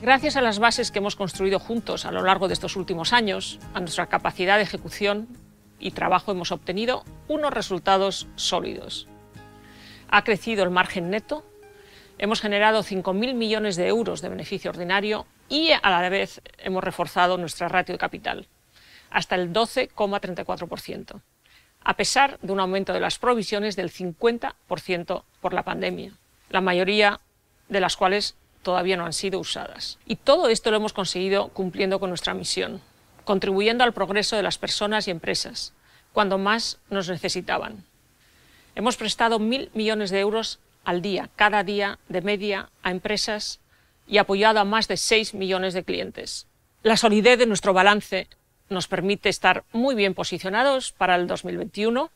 Gracias a las bases que hemos construido juntos a lo largo de estos últimos años, a nuestra capacidad de ejecución y trabajo hemos obtenido unos resultados sólidos. Ha crecido el margen neto, hemos generado 5.000 millones de euros de beneficio ordinario y a la vez hemos reforzado nuestra ratio de capital hasta el 12,34%, a pesar de un aumento de las provisiones del 50% por la pandemia, la mayoría de las cuales todavía no han sido usadas. Y todo esto lo hemos conseguido cumpliendo con nuestra misión, contribuyendo al progreso de las personas y empresas, cuando más nos necesitaban. Hemos prestado mil millones de euros al día, cada día, de media, a empresas y apoyado a más de 6 millones de clientes. La solidez de nuestro balance nos permite estar muy bien posicionados para el 2021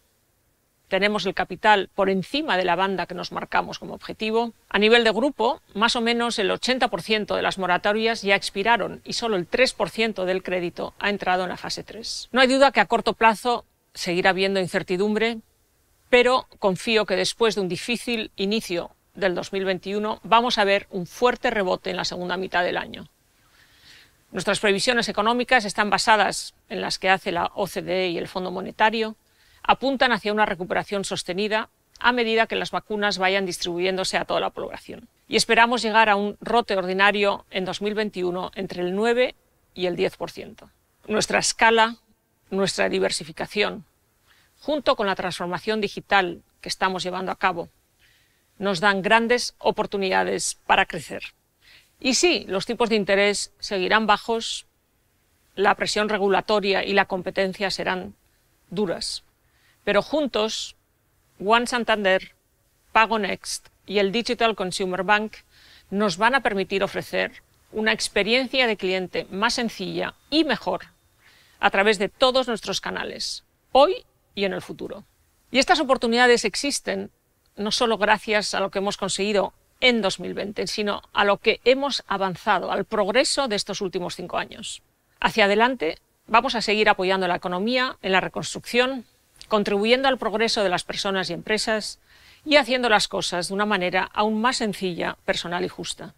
tenemos el capital por encima de la banda que nos marcamos como objetivo. A nivel de grupo, más o menos el 80% de las moratorias ya expiraron y solo el 3% del crédito ha entrado en la fase 3. No hay duda que a corto plazo seguirá habiendo incertidumbre, pero confío que después de un difícil inicio del 2021 vamos a ver un fuerte rebote en la segunda mitad del año. Nuestras previsiones económicas están basadas en las que hace la OCDE y el Fondo Monetario apuntan hacia una recuperación sostenida a medida que las vacunas vayan distribuyéndose a toda la población. Y esperamos llegar a un rote ordinario en 2021 entre el 9 y el 10%. Nuestra escala, nuestra diversificación, junto con la transformación digital que estamos llevando a cabo, nos dan grandes oportunidades para crecer. Y sí, los tipos de interés seguirán bajos, la presión regulatoria y la competencia serán duras, pero juntos, One Santander, Pago Next y el Digital Consumer Bank nos van a permitir ofrecer una experiencia de cliente más sencilla y mejor a través de todos nuestros canales, hoy y en el futuro. Y estas oportunidades existen no solo gracias a lo que hemos conseguido en 2020, sino a lo que hemos avanzado, al progreso de estos últimos cinco años. Hacia adelante vamos a seguir apoyando la economía en la reconstrucción contribuyendo al progreso de las personas y empresas y haciendo las cosas de una manera aún más sencilla, personal y justa.